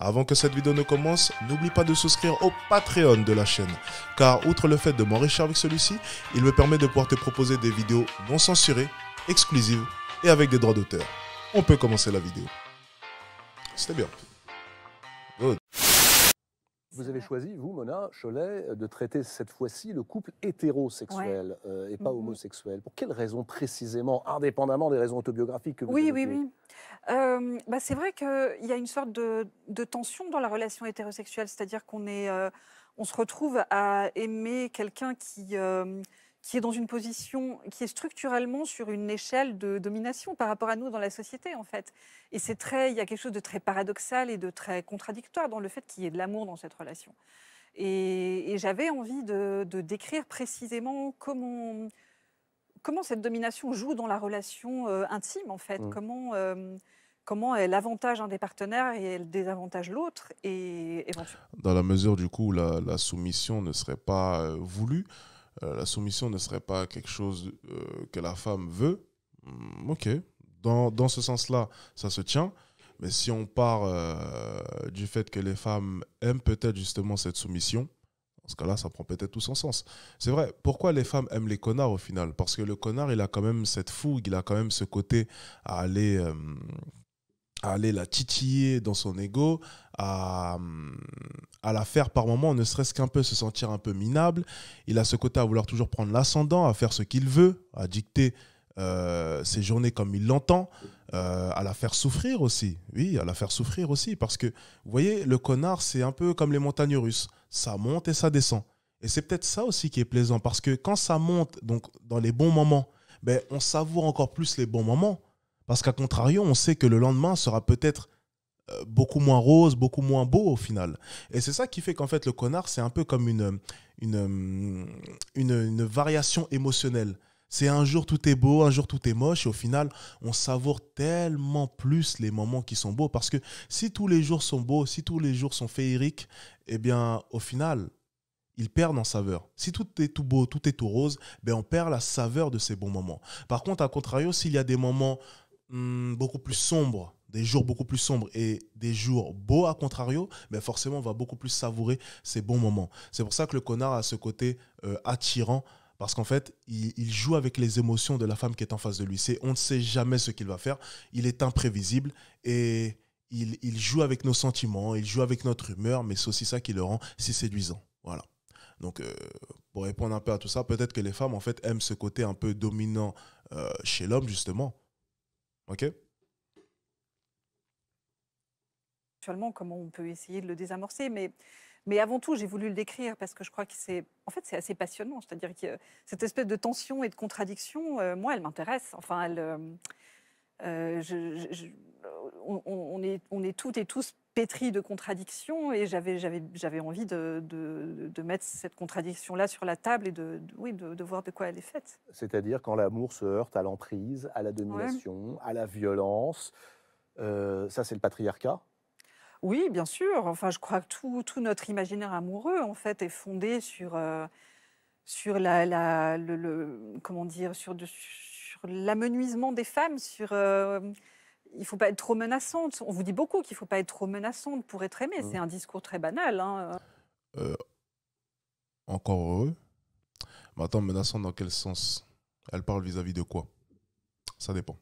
Avant que cette vidéo ne commence, n'oublie pas de souscrire au Patreon de la chaîne, car outre le fait de m'enrichir avec celui-ci, il me permet de pouvoir te proposer des vidéos non censurées, exclusives et avec des droits d'auteur. On peut commencer la vidéo. C'était bien. Vous avez choisi, vous, Mona Cholet, euh, de traiter cette fois-ci le couple hétérosexuel euh, et pas mhm. homosexuel. Pour quelles raisons précisément, indépendamment des raisons autobiographiques que vous Oui, oui, oui. Euh, bah, c'est vrai qu'il y a une sorte de, tension dans la relation hétérosexuelle, c'est-à-dire qu'on est, se retrouve à aimer quelqu'un qui qui est dans une position qui est structurellement sur une échelle de domination par rapport à nous dans la société, en fait. Et c'est très, il y a quelque chose de très paradoxal et de très contradictoire dans le fait qu'il y ait de l'amour dans cette relation. Et, j'avais envie de, décrire précisément comment, comment cette domination joue dans la relation euh, intime, en fait. Mm. Comment. Euh, comment elle avantage un des partenaires et elle désavantage l'autre. Et, Dans la mesure du coup, la, la soumission ne serait pas euh, voulue, euh, la soumission ne serait pas quelque chose euh, que la femme veut, hmm, ok, dans, ce sens-là, ça se tient. Mais si on part euh, du fait que les femmes aiment peut-être justement cette soumission, dans ce cas-là, ça prend peut-être tout son sens. C'est vrai, pourquoi les femmes aiment les connards au final Parce que le connard, il a quand même cette fougue, il a quand même ce côté à aller à aller la titiller dans son ego, hum, à, la faire par moments, ne serait-ce qu'un peu se sentir un peu minable. Il a ce côté à vouloir toujours prendre l'ascendant, à faire ce qu'il veut, à dicter euh, ses journées comme il l'entend, euh, à la faire souffrir aussi. Oui, à la faire souffrir aussi, parce que, vous voyez, le connard, c'est un peu comme les montagnes russes. Ça monte et ça descend. Et c'est peut-être ça aussi qui est plaisant, parce que quand ça monte, donc dans les bons moments, ben, on savoure encore plus les bons moments parce qu'à contrario, on sait que le lendemain sera peut-être euh, beaucoup moins rose, beaucoup moins beau au final. Et c'est ça qui fait qu'en fait le connard, c'est un peu comme une, euh, une, une, variation émotionnelle. C'est un jour tout est beau, un jour tout est moche, et au final, on savoure tellement plus les moments qui sont beaux, parce que si tous les jours sont beaux, si tous les jours sont féeriques, eh bien, au final, ils perdent en saveur. Si tout est tout beau, tout est tout rose, ben on perd la saveur de ces bons moments. Par contre, à contrario, s'il y a des moments Hmm, beaucoup plus sombre des jours beaucoup plus sombres et des jours beaux à contrario, mais ben forcément on va beaucoup plus savourer ces bons moments. C'est pour ça que le connard a ce côté euh, attirant parce qu'en fait, il, joue avec les émotions de la femme qui est en face de lui. C'est on ne sait jamais ce qu'il va faire, il est imprévisible et il, joue avec nos sentiments, il joue avec notre humeur, mais c'est aussi ça qui le rend si séduisant. Voilà. Donc, euh, pour répondre un peu à tout ça, peut-être que les femmes, en fait, aiment ce côté un peu dominant euh, chez l'homme, justement, OK Actuellement, comment on peut essayer de le désamorcer, mais. Mais avant tout, j'ai voulu le décrire parce que je crois que c'est, en fait, c'est assez passionnant. C'est-à-dire que cette espèce de tension et de contradiction, euh, moi, elle m'intéresse. Enfin, elle, euh, euh, on, on, est, on est toutes et tous de contradictions et j'avais envie de, de, de, mettre cette contradiction-là sur la table et de, oui, de, voir de quoi elle est faite. C'est-à-dire quand l'amour se heurte à l'emprise, à la domination, à la violence, euh, ça c'est le patriarcat Oui, bien sûr. Enfin, je crois que tout, tout notre imaginaire amoureux, en fait, est fondé sur... Euh, sur la, la le, comment dire sur, sur l'amenuisement des femmes sur euh, il ne faut pas être trop menaçante. On vous dit beaucoup qu'il ne faut pas être trop menaçante pour être aimé. C'est mmh. un discours très banal. Hein. Euh, encore heureux. Mais attends, menaçante dans quel sens Elle parle vis-à-vis de quoi Ça dépend.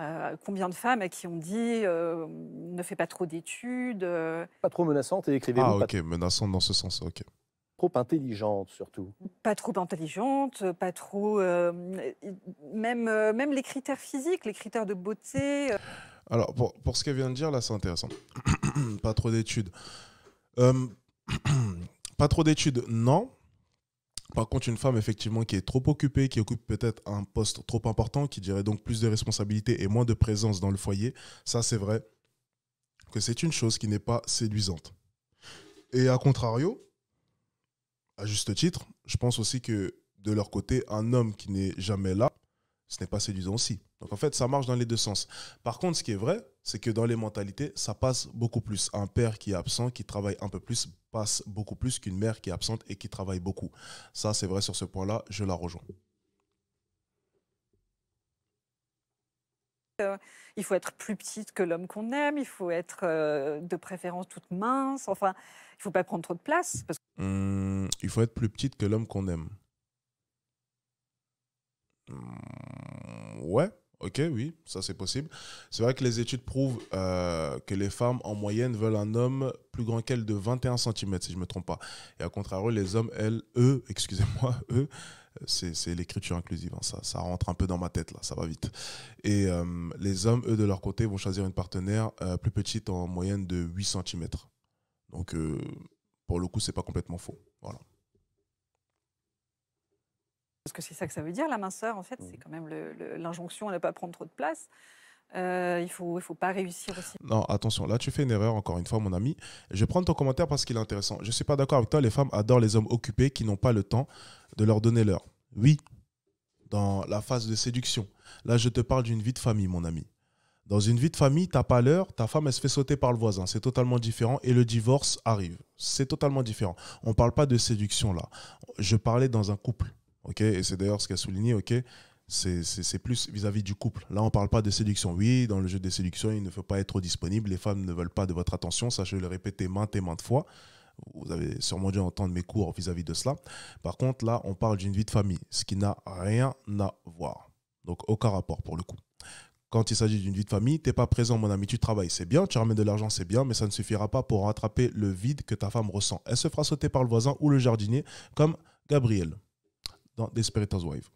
Euh, combien de femmes à qui on dit euh, ne fais pas trop d'études Pas trop menaçante et écrivez Ah, ok, menaçante dans ce sens, ok trop intelligente surtout. Pas trop intelligente, pas trop... Euh, même, euh, même les critères physiques, les critères de beauté. Euh. Alors, pour, pour ce qu'elle vient de dire, là, c'est intéressant. pas trop d'études. pas trop d'études, non. Par contre, une femme, effectivement, qui est trop occupée, qui occupe peut-être un poste trop important, qui dirait donc plus de responsabilités et moins de présence dans le foyer, ça, c'est vrai que c'est une chose qui n'est pas séduisante. Et à contrario, à juste titre. Je pense aussi que de leur côté, un homme qui n'est jamais là, ce n'est pas séduisant aussi. Donc en fait, ça marche dans les deux sens. Par contre, ce qui est vrai, c'est que dans les mentalités, ça passe beaucoup plus. Un père qui est absent, qui travaille un peu plus, passe beaucoup plus qu'une mère qui est absente et qui travaille beaucoup. Ça, c'est vrai sur ce point-là, je la rejoins. Euh, il faut être plus petite que l'homme qu'on aime, il faut être euh, de préférence toute mince, enfin, il ne faut pas prendre trop de place. Parce mmh il faut être plus petite que l'homme qu'on aime. Hmm, ouais, ok, oui, ça c'est possible. C'est vrai que les études prouvent euh, que les femmes en moyenne veulent un homme plus grand qu'elles de 21 cm, si je ne me trompe pas. Et à contrario, les hommes, elles, eux, excusez-moi, eux, c'est l'écriture inclusive, hein, ça, ça rentre un peu dans ma tête, là, ça va vite. Et euh, les hommes, eux, de leur côté, vont choisir une partenaire euh, plus petite en moyenne de 8 cm. Donc, pour le coup, c'est pas complètement faux. Voilà. Parce que c'est ça que ça veut dire, la minceur, en fait, c'est mmh. quand même l'injonction à ne pas prendre trop de place. Euh, il ne faut, il faut pas réussir aussi. Non, attention, là tu fais une erreur, encore une fois, mon ami. Je vais prendre ton commentaire parce qu'il est intéressant. Je ne suis pas d'accord avec toi, les femmes adorent les hommes occupés qui n'ont pas le temps de leur donner l'heure. Oui, dans la phase de séduction. Là, je te parle d'une vie de famille, mon ami. Dans une vie de famille, tu t'as pas l'heure, ta femme, elle se fait sauter par le voisin. C'est totalement différent et le divorce arrive. C'est totalement différent. On ne parle pas de séduction là. Je parlais dans un couple ok Et c'est d'ailleurs ce qu'a souligné, ok c'est plus vis-à-vis du couple. Là, on ne parle pas de séduction. Oui, dans le jeu des séductions, il ne faut pas être trop disponible. Les femmes ne veulent pas de votre attention. Ça, je le répéter maintes et maintes fois. Vous avez sûrement dû entendre mes cours vis-à-vis de cela. Par contre, là, on parle d'une vie de famille, ce qui n'a rien à voir. Donc, aucun rapport pour le coup. Quand il s'agit d'une vie de famille, tu n'es pas présent, mon ami, tu travailles, c'est bien, tu ramènes de l'argent, c'est bien, mais ça ne suffira pas pour rattraper le vide que ta femme ressent. Elle se fera sauter par le voisin ou le jardinier, comme Gabriel dans Desperate Housewives.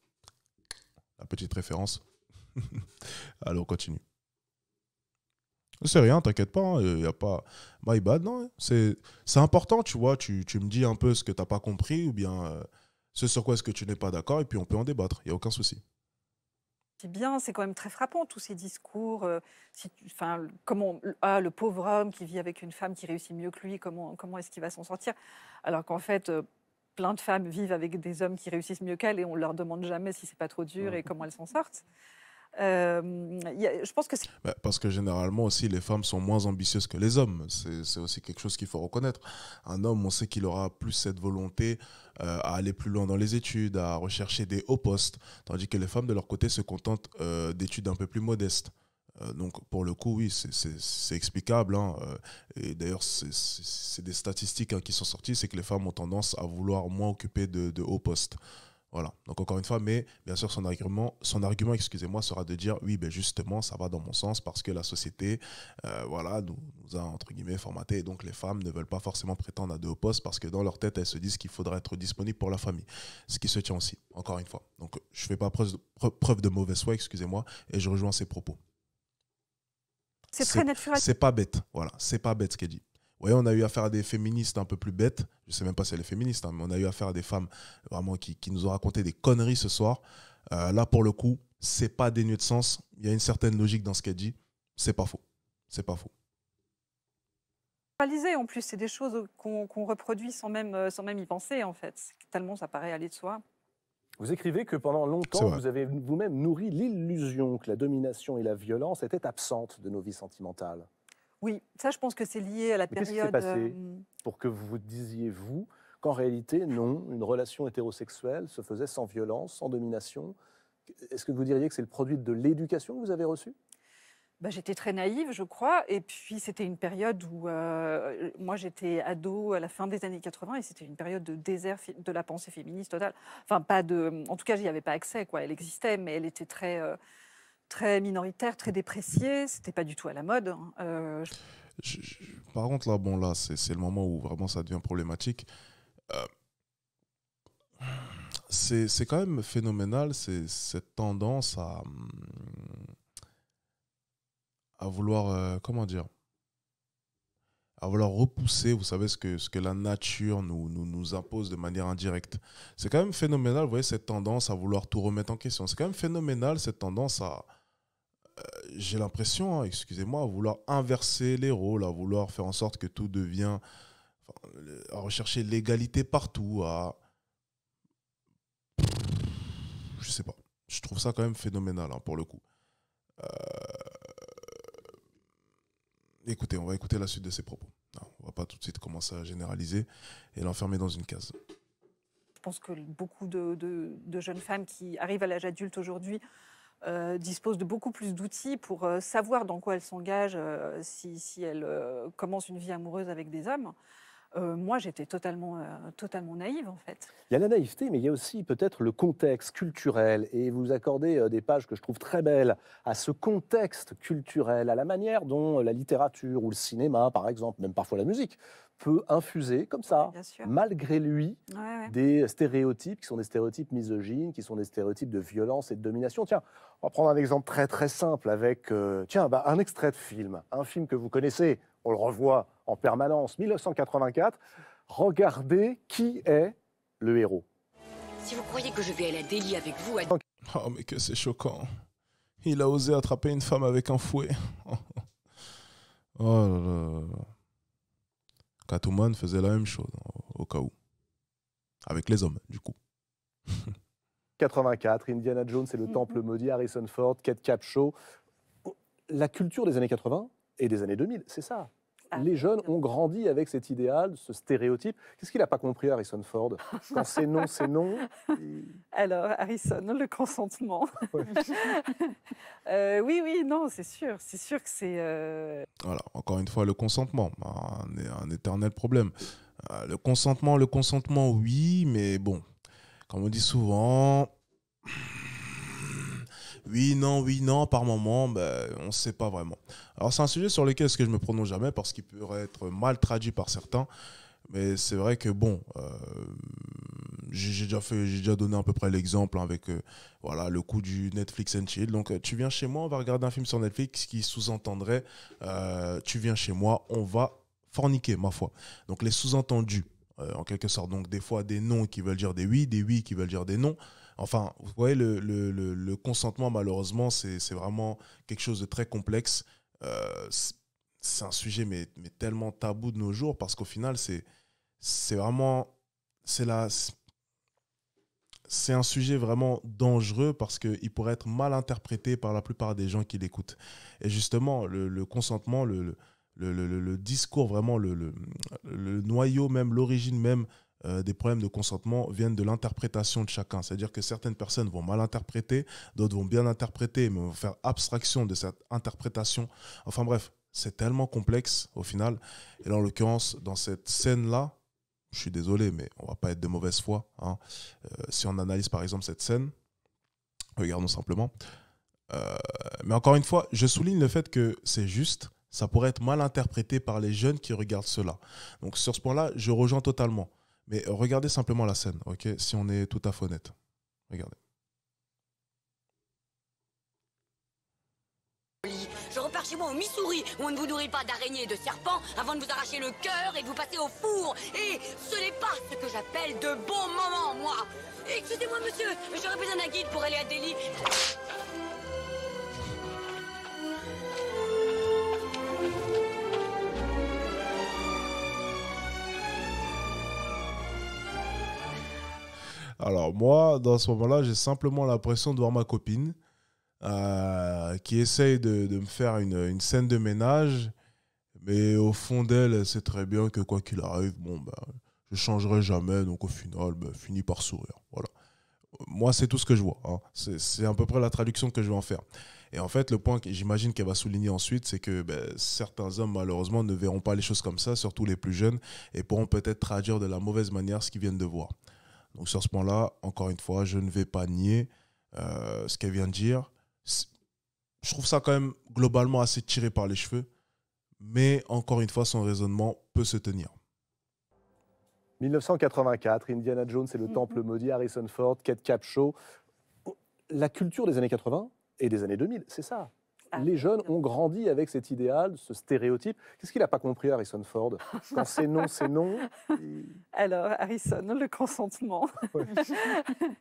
La petite référence. Alors, on continue. C'est rien, t'inquiète pas, il hein, a pas my bad, non. Hein. C'est important, tu vois, tu, tu, me dis un peu ce que t'as pas compris ou bien euh, ce sur quoi est-ce que tu n'es pas d'accord et puis on peut en débattre, il n'y a aucun souci. C'est bien, c'est quand même très frappant tous ces discours. Euh, si, enfin, comment ah, le pauvre homme qui vit avec une femme qui réussit mieux que lui, comment, comment est-ce qu'il va s'en sortir Alors qu'en fait, euh, plein de femmes vivent avec des hommes qui réussissent mieux qu'elles et on leur demande jamais si c'est pas trop dur et mmh. comment elles s'en sortent. je pense que bah, parce que généralement aussi, les femmes sont moins ambitieuses que les hommes. C'est aussi quelque chose qu'il faut reconnaître. Un homme, on sait qu'il aura plus cette volonté euh, à aller plus loin dans les études, à rechercher des hauts postes, tandis que les femmes, de leur côté, se contentent euh, d'études un peu plus modestes. Euh, donc pour le coup, oui, c'est explicable. Hein, euh, et d'ailleurs, c'est des statistiques hein, qui sont sorties, c'est que les femmes ont tendance à vouloir moins occuper de, hauts postes. Voilà. Donc encore une fois, mais bien sûr, son argument, son argument, excusez-moi, sera de dire oui, ben justement, ça va dans mon sens parce que la société, euh, voilà, nous, a entre guillemets formaté et donc les femmes ne veulent pas forcément prétendre à de hauts postes parce que dans leur tête, elles se disent qu'il faudrait être disponible pour la famille, ce qui se tient aussi. Encore une fois. Donc je fais pas preuve, preuve de mauvaise foi, excusez-moi, et je rejoins ses propos. C'est très C'est pas bête, voilà, c'est pas bête ce qu'elle dit. voyez, on a eu affaire à des féministes un peu plus bêtes. Je sais même pas si elle est féministe, hein, mais on a eu affaire à des femmes vraiment qui, qui nous ont raconté des conneries ce soir. Euh, là, pour le coup, c'est pas dénué de sens. Il y a une certaine logique dans ce qu'elle dit. C'est pas faux. C'est pas faux. En plus, c'est des choses qu'on reproduit sans même, euh, sans même y penser, en fait. Tellement ça paraît aller de soi. Vous écrivez que pendant longtemps, vous avez vous-même nourri l'illusion que la domination et la violence étaient absentes de nos vies sentimentales. Oui, ça je pense que c'est lié à la période. quest euh, pour que vous vous disiez, vous, qu'en réalité, non, une relation hétérosexuelle se faisait sans violence, sans domination Est-ce que vous diriez que c'est le produit de l'éducation que vous avez reçue bah, j'étais très naïve, je crois. Et puis, c'était une période où euh, moi, j'étais ado à la fin des années 80 et c'était une période de désert de la pensée féministe totale. Enfin, pas de. Hum, en tout cas, j'y avais pas accès, quoi. Elle existait, mais elle était très, euh, très minoritaire, très dépréciée. C'était pas du tout à la mode. Hein. Euh, par contre, là, bon, là, c'est le moment où vraiment ça devient problématique. C'est quand même phénoménal, cette tendance à. Hum, à vouloir, euh, comment dire, à vouloir repousser, vous savez, ce que, ce que la nature nous, nous, nous impose de manière indirecte. C'est quand même phénoménal, vous voyez, cette tendance à vouloir tout remettre en question. C'est quand même phénoménal, cette tendance à, euh, j'ai l'impression, hein, excusez-moi, à vouloir inverser les rôles, à vouloir faire en sorte que tout devient, à rechercher l'égalité partout, à... Je sais pas. Je trouve ça quand même phénoménal, hein, pour le coup. Euh Écoutez, on va écouter la suite de ses propos. Non, on va pas tout de suite commencer à généraliser et l'enfermer dans une case. Je pense que beaucoup de, jeunes femmes qui arrivent à l'âge adulte aujourd'hui euh, disposent de beaucoup plus d'outils pour euh, savoir dans quoi elles s'engagent euh, si, si, elles commencent une vie amoureuse avec des hommes. Euh, moi, j'étais totalement, euh, totalement naïve, en fait. Il y a la naïveté, mais il y a aussi peut-être le contexte culturel. Et vous accordez euh, des pages que je trouve très belles à ce contexte culturel, à la manière dont la littérature ou le cinéma, par exemple, même parfois la musique, peut infuser comme ça, malgré lui, des stéréotypes qui sont des stéréotypes misogynes, qui sont des stéréotypes de violence et de domination. Tiens, on va prendre un exemple très très simple avec tiens bah, un extrait de film, un film que vous connaissez, on le revoit en permanence. 1984, regardez qui est le héros. Si vous croyez que je vais à la Delhi avec vous... Oh mais que c'est choquant. Il a osé attraper une femme avec un fouet. oh là là. faisait la même chose, au cas où. Avec les hommes, du coup. 84, Indiana Jones et le mm-hmm. Temple maudit, Harrison Ford, Kate Capshaw. La culture des années 80 et des années 2000, c'est ça. Ah, Les jeunes ont grandi avec cet idéal, ce stéréotype. Qu'est-ce qu'il n'a pas compris, Harrison Ford Quand c'est non, c'est non. Alors, Harrison, le consentement. Euh, oui, oui, non, c'est sûr. C'est sûr que c'est. Euh, voilà, encore une fois, le consentement, un, éternel problème. Euh, le consentement, le consentement, oui, mais bon, comme on dit souvent oui, non, oui, non, par moment, ben on ne sait pas vraiment. Alors c'est un sujet sur lequel est-ce que je me prononce jamais parce qu'il pourrait être mal traduit par certains. Mais c'est vrai que bon, euh, j'ai déjà fait, j'ai déjà donné à peu près l'exemple avec euh, voilà le coup du Netflix and chill. Donc euh, tu viens chez moi, on va regarder un film sur Netflix qui sous-entendrait tu viens chez moi, on va forniquer ma foi. Donc les sous-entendus en quelque sorte. Donc des fois des noms qui veulent dire des oui, des oui qui veulent dire des non. Enfin, vous voyez, le, consentement, malheureusement, c'est vraiment quelque chose de très complexe. Euh, c'est un sujet, mais, tellement tabou de nos jours, parce qu'au final, c'est vraiment. C'est la. C'est un sujet vraiment dangereux parce qu'il pourrait être mal interprété par la plupart des gens qui l'écoutent. Et justement, le, consentement, le, discours, vraiment, le, noyau même, l'origine même euh, des problèmes de consentement viennent de l'interprétation de chacun. C'est-à-dire que certaines personnes vont mal interpréter, d'autres vont bien interpréter, mais vont faire abstraction de cette interprétation. Enfin bref, c'est tellement complexe au final. Et là, en l'occurrence, dans cette scène-là, je suis désolé, mais on va pas être de mauvaise foi. Hein, euh, si on analyse par exemple cette scène, regardons simplement. Euh, mais encore une fois, je souligne le fait que c'est juste, ça pourrait être mal interprété par les jeunes qui regardent cela. Donc sur ce point-là, je rejoins totalement. Mais regardez simplement la scène, ok Si on est tout à fait honnête. Regardez. Je repars chez moi au Missouri, où on ne vous nourrit pas d'araignées et de serpents avant de vous arracher le cœur et de vous passer au four. Et ce n'est pas ce que j'appelle de bons moments, moi. Excusez-moi, monsieur, j'aurais besoin d'un guide pour aller à Delhi. Alors moi, dans ce moment-là, j'ai simplement l'impression de voir ma copine euh, qui essaye de, me faire une, scène de ménage, mais au fond d'elle, c'est très bien que quoi qu'il arrive, bon, ben, je changerai jamais, donc au final, ben, finit par sourire. Voilà. Moi, c'est tout ce que je vois. Hein. C'est à peu près la traduction que je vais en faire. Et en fait, le point que j'imagine qu'elle va souligner ensuite, c'est que ben, certains hommes, malheureusement, ne verront pas les choses comme ça, surtout les plus jeunes, et pourront peut-être traduire de la mauvaise manière ce qu'ils viennent de voir. Donc sur ce point-là, encore une fois, je ne vais pas nier euh, ce qu'elle vient de dire. Je trouve ça quand même globalement assez tiré par les cheveux, mais encore une fois, son raisonnement peut se tenir. 1984, Indiana Jones et le mm-hmm. Temple maudit, Harrison Ford, Kate Capshaw. La culture des années 80 et des années 2000, c'est ça. Ah, Les jeunes ont grandi avec cet idéal, ce stéréotype. Qu'est-ce qu'il n'a pas compris, Harrison Ford Quand c'est non, c'est non. Alors, Harrison, le consentement.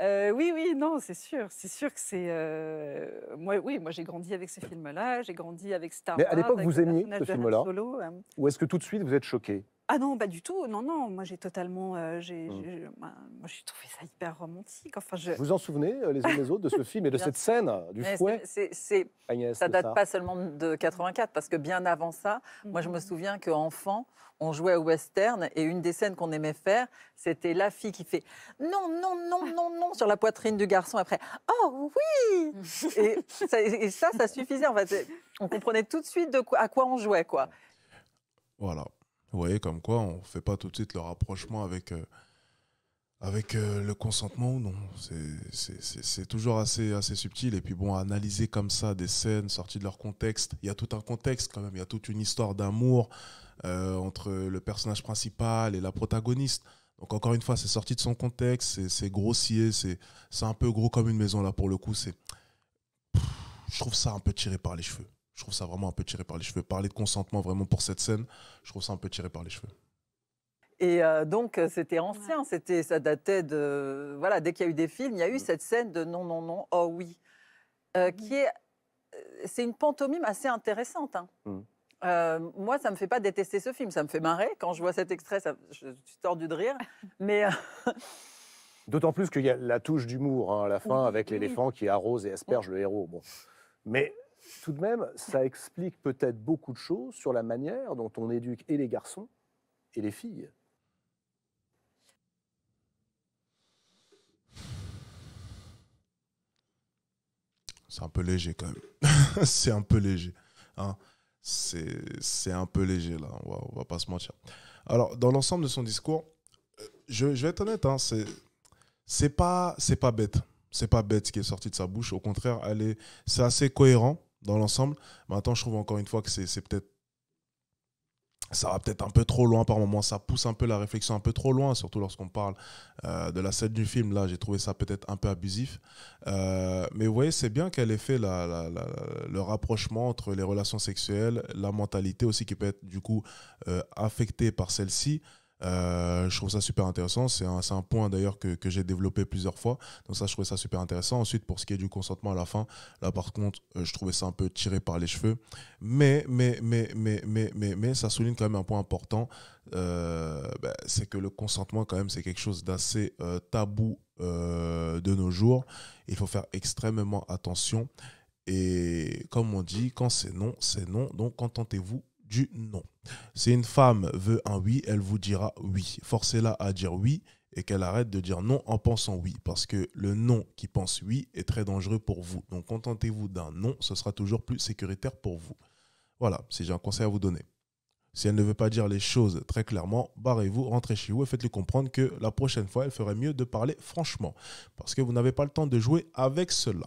Euh, oui, oui, non, c'est sûr. C'est sûr que c'est. Euh, moi, oui, moi j'ai grandi avec ce film-là, j'ai grandi avec Star Wars. Mais à l'époque, vous aimiez ce film-là hein. Ou est-ce que tout de suite vous êtes choqué ah non, pas du tout. Non, non. Moi, j'ai totalement. Euh, j'ai, mmh. bah, moi, j'ai trouvé ça hyper romantique. Enfin, je... Vous en souvenez euh, les uns les autres de ce film et de cette scène du fouet c'est, c'est, Ça date pas seulement de 84, parce que bien avant ça, moi, je me mmh. souviens qu'enfant, on jouait au western et une des scènes qu'on aimait faire, c'était la fille qui fait non, non, non, non, non sur la poitrine du garçon après oh oui et, ça, ça, suffisait en fait. On comprenait tout de suite de à quoi on jouait quoi. Voilà. Vous voyez, comme quoi, on ne fait pas tout de suite le rapprochement avec, euh, avec euh, le consentement ou non. C'est toujours assez, assez subtil. Et puis bon, analyser comme ça des scènes sorties de leur contexte, il y a tout un contexte quand même, il y a toute une histoire d'amour euh, entre le personnage principal et la protagoniste. Donc encore une fois, c'est sorti de son contexte, c'est grossier, c'est un peu gros comme une maison là pour le coup. Je trouve ça un peu tiré par les cheveux je trouve ça vraiment un peu tiré par les cheveux. Parler de consentement vraiment pour cette scène, je trouve ça un peu tiré par les cheveux. Et euh, donc euh, c'était ancien, c'était ça datait de voilà dès qu'il y a eu des films, il y a eu cette scène de non non non oh oui euh, mhm. qui est c'est une pantomime assez intéressante. Hein. Mm. moi, ça me fait pas détester ce film, ça me fait marrer quand je vois cet extrait, ça, je, suis tordu de rire, mais d'autant plus qu'il y a la touche d'humour hein, à la fin avec l'éléphant qui arrose et asperge le héros. Bon. Mais tout de même, ça explique peut-être beaucoup de choses sur la manière dont on éduque et les garçons et les filles. C'est un peu léger quand même. c'est un peu léger. Hein. C'est un peu léger là, on va, va pas se mentir. Alors, dans l'ensemble de son discours, euh, je, vais être honnête, hein, c'est pas, pas bête. C'est pas bête ce qui est sorti de sa bouche. Au contraire, c'est est assez cohérent dans l'ensemble. Maintenant, je trouve encore une fois que c'est peut-être. Ça va peut-être un peu trop loin par moment, ça pousse un peu la réflexion un peu trop loin, surtout lorsqu'on parle euh, de la scène du film. Là, j'ai trouvé ça peut-être un peu abusif. Euh, mais vous voyez, c'est bien qu'elle ait fait le rapprochement entre les relations sexuelles, la mentalité aussi qui peut être du coup euh, affectée par celle-ci. Euh, je trouve ça super intéressant. C'est un, point d'ailleurs que, j'ai développé plusieurs fois. Donc ça, je trouvais ça super intéressant. Ensuite, pour ce qui est du consentement à la fin, là par contre, euh, je trouvais ça un peu tiré par les cheveux. Mais, mais, mais, mais, mais, mais, mais ça souligne quand même un point important. Euh, bah, c'est que le consentement, quand même, c'est quelque chose d'assez tabou de nos jours. Il faut faire extrêmement attention. Et comme on dit, quand c'est non, c'est non. Donc contentez-vous du non. Si une femme veut un oui, elle vous dira oui. Forcez-la à dire oui et qu'elle arrête de dire non en pensant oui, parce que le non qui pense oui est très dangereux pour vous. Donc contentez-vous d'un non, ce sera toujours plus sécuritaire pour vous. Voilà, si j'ai un conseil à vous donner. Si elle ne veut pas dire les choses très clairement, barrez-vous, rentrez chez vous et faites-lui comprendre que la prochaine fois, elle ferait mieux de parler franchement, parce que vous n'avez pas le temps de jouer avec cela.